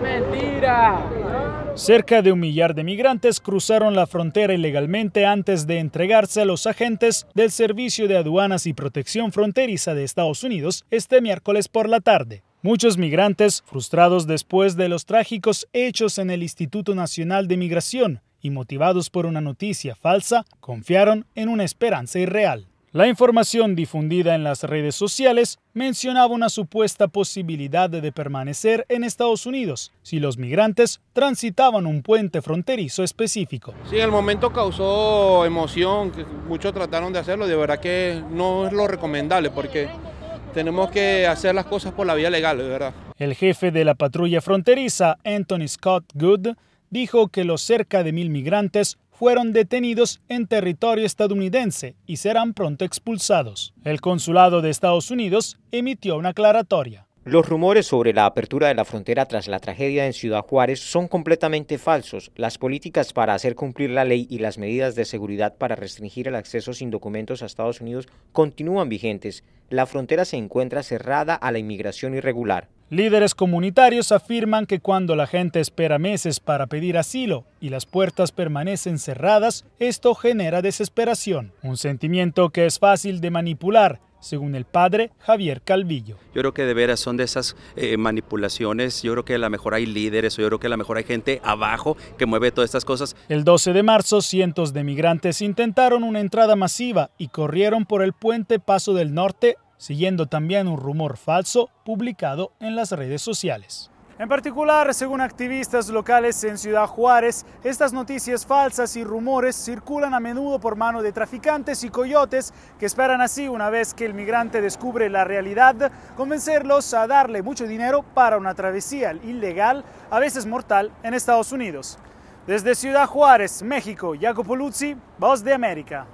mentira! Cerca de un millar de migrantes cruzaron la frontera ilegalmente antes de entregarse a los agentes del Servicio de Aduanas y Protección Fronteriza de Estados Unidos este miércoles por la tarde. Muchos migrantes, frustrados después de los trágicos hechos en el Instituto Nacional de Migración y motivados por una noticia falsa, confiaron en una esperanza irreal. La información difundida en las redes sociales mencionaba una supuesta posibilidad de permanecer en Estados Unidos si los migrantes transitaban un puente fronterizo específico. Sí, el momento causó emoción, muchos trataron de hacerlo, de verdad que no es lo recomendable porque tenemos que hacer las cosas por la vía legal, de verdad. El jefe de la patrulla fronteriza, Anthony Scott Good, dijo que los cerca de mil migrantes fueron detenidos en territorio estadounidense y serán pronto expulsados. El consulado de Estados Unidos emitió una aclaratoria. Los rumores sobre la apertura de la frontera tras la tragedia en Ciudad Juárez son completamente falsos. Las políticas para hacer cumplir la ley y las medidas de seguridad para restringir el acceso sin documentos a Estados Unidos continúan vigentes. La frontera se encuentra cerrada a la inmigración irregular. Líderes comunitarios afirman que cuando la gente espera meses para pedir asilo y las puertas permanecen cerradas, esto genera desesperación, un sentimiento que es fácil de manipular, según el padre Javier Calvillo. Yo creo que de veras son de esas eh, manipulaciones, yo creo que a lo mejor hay líderes, yo creo que a lo mejor hay gente abajo que mueve todas estas cosas. El 12 de marzo, cientos de migrantes intentaron una entrada masiva y corrieron por el puente Paso del Norte siguiendo también un rumor falso publicado en las redes sociales. En particular, según activistas locales en Ciudad Juárez, estas noticias falsas y rumores circulan a menudo por mano de traficantes y coyotes que esperan así, una vez que el migrante descubre la realidad, convencerlos a darle mucho dinero para una travesía ilegal, a veces mortal, en Estados Unidos. Desde Ciudad Juárez, México, Jacopo Luzzi, Voz de América.